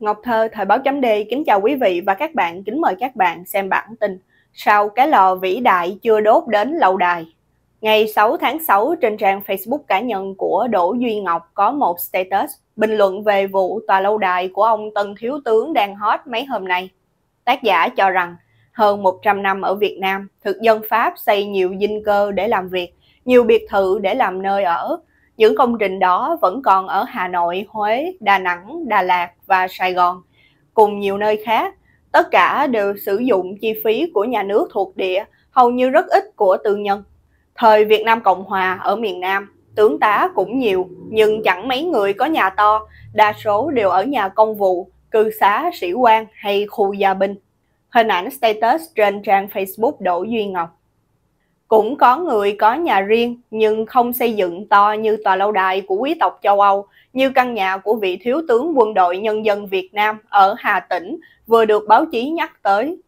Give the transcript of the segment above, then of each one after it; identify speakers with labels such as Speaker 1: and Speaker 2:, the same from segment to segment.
Speaker 1: Ngọc Thơ, Thời báo chấm D, kính chào quý vị và các bạn, kính mời các bạn xem bản tin Sau cái lò vĩ đại chưa đốt đến lâu đài Ngày 6 tháng 6, trên trang Facebook cá nhân của Đỗ Duy Ngọc có một status bình luận về vụ tòa lâu đài của ông Tân Thiếu Tướng đang hot mấy hôm nay. Tác giả cho rằng, hơn 100 năm ở Việt Nam, thực dân Pháp xây nhiều dinh cơ để làm việc, nhiều biệt thự để làm nơi ở, những công trình đó vẫn còn ở Hà Nội, Huế, Đà Nẵng, Đà Lạt và Sài Gòn, cùng nhiều nơi khác. Tất cả đều sử dụng chi phí của nhà nước thuộc địa, hầu như rất ít của tư nhân. Thời Việt Nam Cộng Hòa ở miền Nam, tướng tá cũng nhiều, nhưng chẳng mấy người có nhà to, đa số đều ở nhà công vụ, cư xá, sĩ quan hay khu gia binh. Hình ảnh status trên trang Facebook Đỗ Duy Ngọc. Cũng có người có nhà riêng nhưng không xây dựng to như tòa lâu đài của quý tộc châu Âu, như căn nhà của vị thiếu tướng quân đội nhân dân Việt Nam ở Hà Tĩnh vừa được báo chí nhắc tới.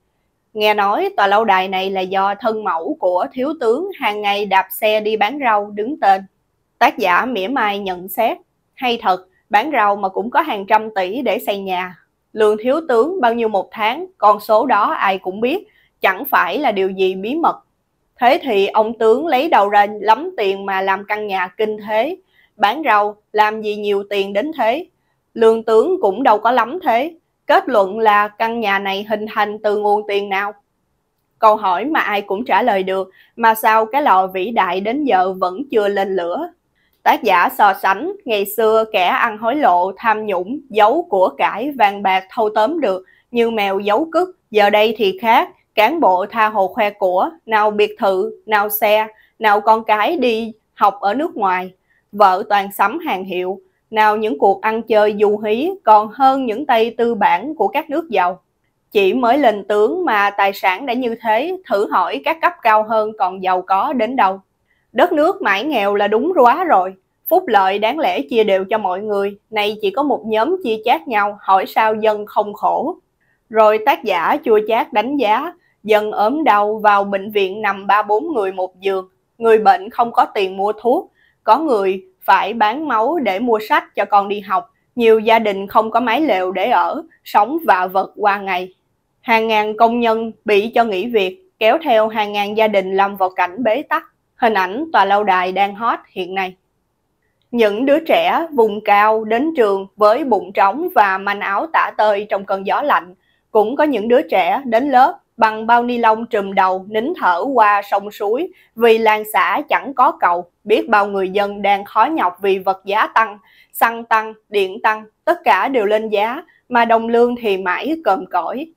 Speaker 1: Nghe nói tòa lâu đài này là do thân mẫu của thiếu tướng hàng ngày đạp xe đi bán rau đứng tên. Tác giả mỉa mai nhận xét, hay thật, bán rau mà cũng có hàng trăm tỷ để xây nhà. Lương thiếu tướng bao nhiêu một tháng, con số đó ai cũng biết, chẳng phải là điều gì bí mật Thế thì ông tướng lấy đầu ra lắm tiền mà làm căn nhà kinh thế, bán rau làm gì nhiều tiền đến thế. Lương tướng cũng đâu có lắm thế, kết luận là căn nhà này hình thành từ nguồn tiền nào. Câu hỏi mà ai cũng trả lời được, mà sao cái lò vĩ đại đến giờ vẫn chưa lên lửa. Tác giả so sánh ngày xưa kẻ ăn hối lộ, tham nhũng, giấu của cải, vàng bạc thâu tóm được, như mèo giấu cứt, giờ đây thì khác, cán bộ tha hồ khoe của, nào biệt thự, nào xe, nào con cái đi học ở nước ngoài, vợ toàn sắm hàng hiệu, nào những cuộc ăn chơi du hí còn hơn những tay tư bản của các nước giàu. Chỉ mới lên tướng mà tài sản đã như thế, thử hỏi các cấp cao hơn còn giàu có đến đâu. Đất nước mãi nghèo là đúng quá rồi, phúc lợi đáng lẽ chia đều cho mọi người, nay chỉ có một nhóm chia chác nhau hỏi sao dân không khổ. Rồi tác giả chua chát đánh giá, dần ốm đau vào bệnh viện nằm 3-4 người một giường, người bệnh không có tiền mua thuốc, có người phải bán máu để mua sách cho con đi học, nhiều gia đình không có mái lều để ở, sống vạ vật qua ngày. Hàng ngàn công nhân bị cho nghỉ việc, kéo theo hàng ngàn gia đình lâm vào cảnh bế tắc. Hình ảnh tòa lâu đài đang hot hiện nay. Những đứa trẻ vùng cao đến trường với bụng trống và manh áo tả tơi trong cơn gió lạnh, cũng có những đứa trẻ đến lớp bằng bao ni lông trùm đầu nín thở qua sông suối vì làng xã chẳng có cầu, biết bao người dân đang khó nhọc vì vật giá tăng, xăng tăng, điện tăng, tất cả đều lên giá mà đồng lương thì mãi cầm cõi.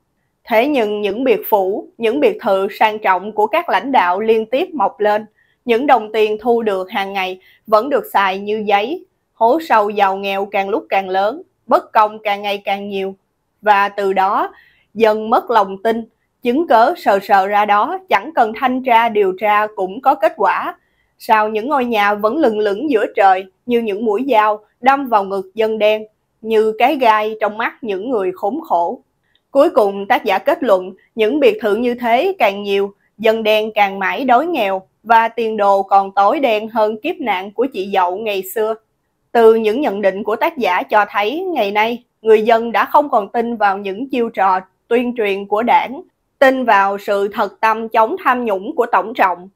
Speaker 1: Thế nhưng những biệt phủ, những biệt thự sang trọng của các lãnh đạo liên tiếp mọc lên, những đồng tiền thu được hàng ngày vẫn được xài như giấy, hố sâu giàu nghèo càng lúc càng lớn, bất công càng ngày càng nhiều. Và từ đó, dần mất lòng tin Chứng cớ sờ sờ ra đó chẳng cần thanh tra điều tra cũng có kết quả. Sao những ngôi nhà vẫn lừng lửng giữa trời như những mũi dao đâm vào ngực dân đen, như cái gai trong mắt những người khốn khổ. Cuối cùng tác giả kết luận những biệt thự như thế càng nhiều, dân đen càng mãi đói nghèo và tiền đồ còn tối đen hơn kiếp nạn của chị dậu ngày xưa. Từ những nhận định của tác giả cho thấy ngày nay, người dân đã không còn tin vào những chiêu trò tuyên truyền của đảng tin vào sự thật tâm chống tham nhũng của Tổng Trọng.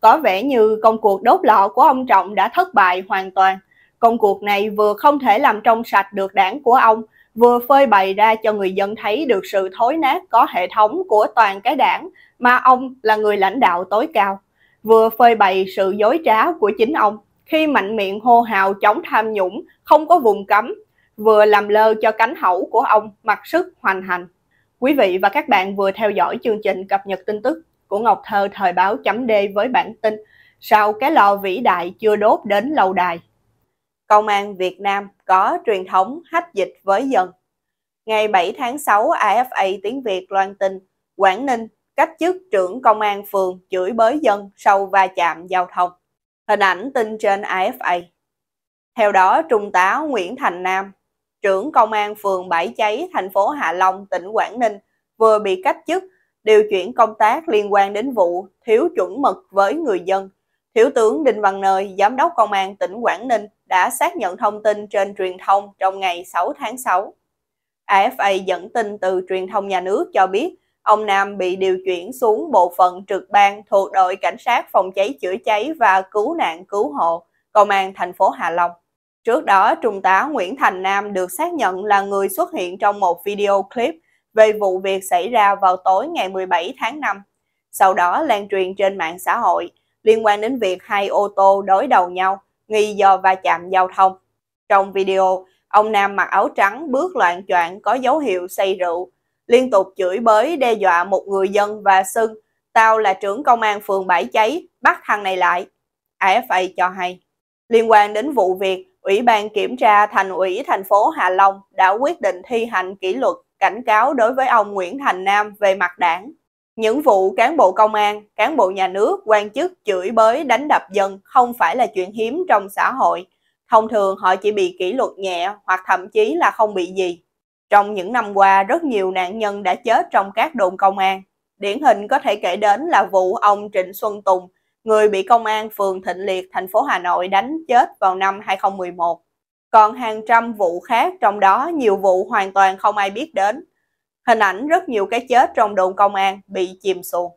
Speaker 1: Có vẻ như công cuộc đốt lọ của ông Trọng đã thất bại hoàn toàn. Công cuộc này vừa không thể làm trong sạch được đảng của ông, vừa phơi bày ra cho người dân thấy được sự thối nát có hệ thống của toàn cái đảng mà ông là người lãnh đạo tối cao, vừa phơi bày sự dối trá của chính ông khi mạnh miệng hô hào chống tham nhũng không có vùng cấm, vừa làm lơ cho cánh hậu của ông mặc sức hoành hành. Quý vị và các bạn vừa theo dõi chương trình cập nhật tin tức của Ngọc Thơ Thời báo chấm D với bản tin Sao cái lò vĩ đại chưa đốt đến lâu đài? Công an Việt Nam có truyền thống hách dịch với dân. Ngày 7 tháng 6, AFA tiếng Việt loan tin Quảng Ninh cách chức trưởng công an phường chửi bới dân sau va chạm giao thông. Hình ảnh tin trên AFA. Theo đó, Trung tá Nguyễn Thành Nam, trưởng công an phường Bãi Cháy, thành phố Hạ Long, tỉnh Quảng Ninh vừa bị cách chức, điều chuyển công tác liên quan đến vụ thiếu chuẩn mực với người dân. Thiếu tướng Đinh Văn Nơi, Giám đốc Công an tỉnh Quảng Ninh đã xác nhận thông tin trên truyền thông trong ngày 6 tháng 6. AFA dẫn tin từ truyền thông nhà nước cho biết ông Nam bị điều chuyển xuống bộ phận trực ban thuộc đội cảnh sát phòng cháy chữa cháy và cứu nạn cứu hộ, công an thành phố Hạ Long. Trước đó, Trung tá Nguyễn Thành Nam được xác nhận là người xuất hiện trong một video clip về vụ việc xảy ra vào tối ngày 17 tháng 5. Sau đó lan truyền trên mạng xã hội liên quan đến việc hai ô tô đối đầu nhau nghi do va chạm giao thông. Trong video, ông Nam mặc áo trắng bước loạn choạng có dấu hiệu say rượu, liên tục chửi bới đe dọa một người dân và xưng Tao là trưởng công an phường Bãi Cháy, bắt thằng này lại. AFA cho hay. Liên quan đến vụ việc, Ủy ban Kiểm tra Thành ủy thành phố Hà Long đã quyết định thi hành kỷ luật cảnh cáo đối với ông Nguyễn Thành Nam về mặt đảng. Những vụ cán bộ công an, cán bộ nhà nước, quan chức chửi bới đánh đập dân không phải là chuyện hiếm trong xã hội. Thông thường họ chỉ bị kỷ luật nhẹ hoặc thậm chí là không bị gì. Trong những năm qua, rất nhiều nạn nhân đã chết trong các đồn công an. Điển hình có thể kể đến là vụ ông Trịnh Xuân Tùng người bị công an phường Thịnh Liệt, thành phố Hà Nội đánh chết vào năm 2011. Còn hàng trăm vụ khác, trong đó nhiều vụ hoàn toàn không ai biết đến. Hình ảnh rất nhiều cái chết trong đồn công an bị chìm xuồng.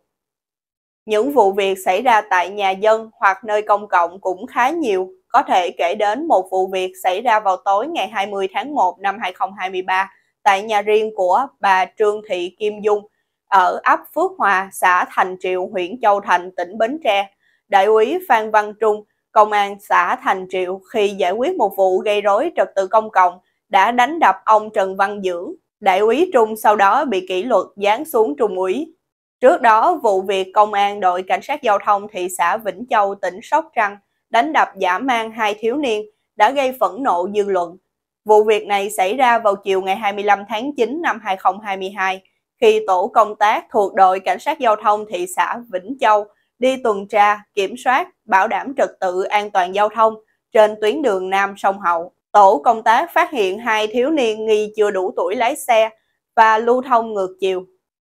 Speaker 1: Những vụ việc xảy ra tại nhà dân hoặc nơi công cộng cũng khá nhiều. Có thể kể đến một vụ việc xảy ra vào tối ngày 20 tháng 1 năm 2023 tại nhà riêng của bà Trương Thị Kim Dung, ở ấp Phước Hòa, xã Thành Triệu, huyện Châu Thành, tỉnh Bến Tre. Đại úy Phan Văn Trung, công an xã Thành Triệu khi giải quyết một vụ gây rối trật tự công cộng đã đánh đập ông Trần Văn Dưỡng. Đại úy Trung sau đó bị kỷ luật giáng xuống trung úy. Trước đó, vụ việc công an đội cảnh sát giao thông thị xã Vĩnh Châu, tỉnh Sóc Trăng đánh đập giả mang hai thiếu niên đã gây phẫn nộ dư luận. Vụ việc này xảy ra vào chiều ngày 25 tháng 9 năm 2022 khi tổ công tác thuộc đội cảnh sát giao thông thị xã Vĩnh Châu đi tuần tra, kiểm soát, bảo đảm trật tự an toàn giao thông trên tuyến đường Nam Sông Hậu. Tổ công tác phát hiện hai thiếu niên nghi chưa đủ tuổi lái xe và lưu thông ngược chiều,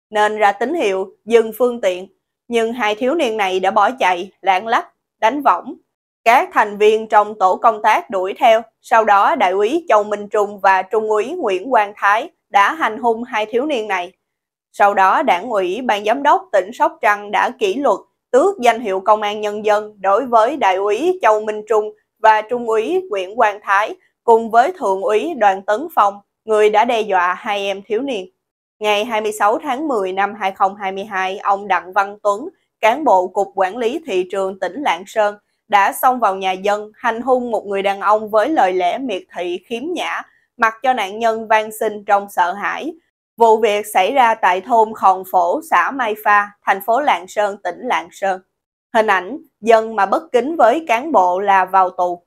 Speaker 1: nên ra tín hiệu dừng phương tiện. Nhưng hai thiếu niên này đã bỏ chạy, lạng lách, đánh võng. Các thành viên trong tổ công tác đuổi theo, sau đó đại úy Châu Minh Trung và Trung úy Nguyễn Quang Thái đã hành hung hai thiếu niên này. Sau đó, đảng ủy, ban giám đốc tỉnh Sóc Trăng đã kỷ luật tước danh hiệu công an nhân dân đối với đại úy Châu Minh Trung và trung úy Nguyễn Quang Thái cùng với thượng úy Đoàn Tấn Phong, người đã đe dọa hai em thiếu niên. Ngày 26 tháng 10 năm 2022, ông Đặng Văn Tuấn, cán bộ Cục Quản lý Thị trường tỉnh Lạng Sơn, đã xông vào nhà dân hành hung một người đàn ông với lời lẽ miệt thị khiếm nhã, mặc cho nạn nhân van xin trong sợ hãi, Vụ việc xảy ra tại thôn Khòn Phổ, xã Mai Pha, thành phố Lạng Sơn, tỉnh Lạng Sơn. Hình ảnh dân mà bất kính với cán bộ là vào tù.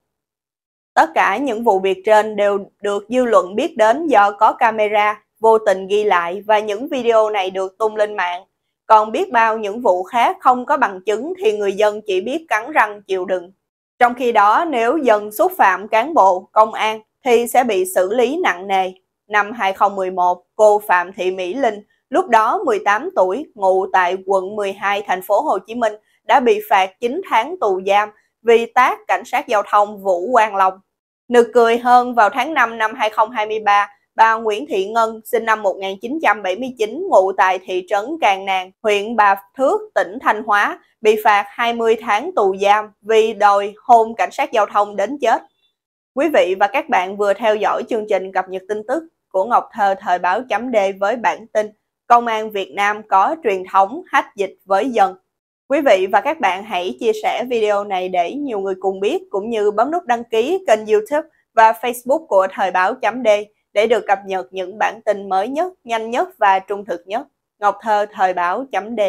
Speaker 1: Tất cả những vụ việc trên đều được dư luận biết đến do có camera, vô tình ghi lại và những video này được tung lên mạng. Còn biết bao những vụ khác không có bằng chứng thì người dân chỉ biết cắn răng chịu đựng. Trong khi đó nếu dân xúc phạm cán bộ, công an thì sẽ bị xử lý nặng nề, năm 2011, cô Phạm Thị Mỹ Linh, lúc đó 18 tuổi, ngụ tại quận 12 thành phố Hồ Chí Minh, đã bị phạt 9 tháng tù giam vì tác cảnh sát giao thông Vũ Quang Long. Nực cười hơn vào tháng 5 năm 2023, bà Nguyễn Thị Ngân, sinh năm 1979, ngụ tại thị trấn Càng Nàng, huyện Bà Thước, tỉnh Thanh Hóa, bị phạt 20 tháng tù giam vì đòi hôn cảnh sát giao thông đến chết. Quý vị và các bạn vừa theo dõi chương trình cập nhật tin tức của Ngọc Thơ thời báo chấm D với bản tin Công an Việt Nam có truyền thống hách dịch với dân. Quý vị và các bạn hãy chia sẻ video này để nhiều người cùng biết cũng như bấm nút đăng ký kênh YouTube và Facebook của thời báo chấm D để được cập nhật những bản tin mới nhất, nhanh nhất và trung thực nhất. Ngọc Thơ thời báo chấm D